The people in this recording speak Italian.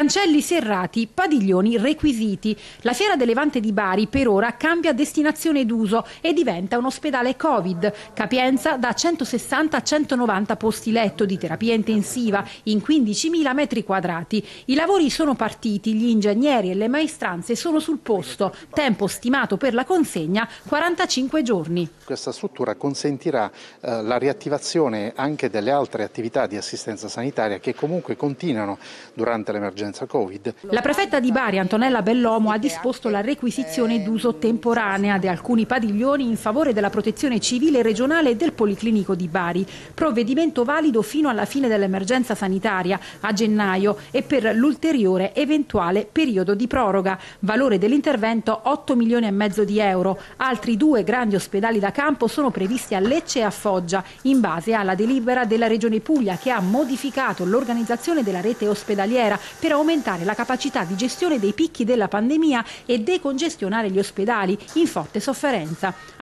Cancelli serrati, padiglioni requisiti. La Fiera del Levante di Bari per ora cambia destinazione d'uso e diventa un ospedale Covid. Capienza da 160 a 190 posti letto di terapia intensiva in 15.000 metri quadrati. I lavori sono partiti, gli ingegneri e le maestranze sono sul posto. Tempo stimato per la consegna 45 giorni. Questa struttura consentirà eh, la riattivazione anche delle altre attività di assistenza sanitaria che comunque continuano durante l'emergenza emergenza Covid. La prefetta di Bari, Antonella Bellomo, ha disposto la requisizione d'uso temporanea di alcuni padiglioni in favore della protezione civile regionale e del Policlinico di Bari, provvedimento valido fino alla fine dell'emergenza sanitaria a gennaio e per l'ulteriore eventuale periodo di proroga. Valore dell'intervento 8 milioni e mezzo di euro. Altri due grandi ospedali da campo sono previsti a Lecce e a Foggia, in base alla delibera della Regione Puglia che ha modificato l'organizzazione della rete ospedaliera per aumentare aumentare la capacità di gestione dei picchi della pandemia e decongestionare gli ospedali in forte sofferenza.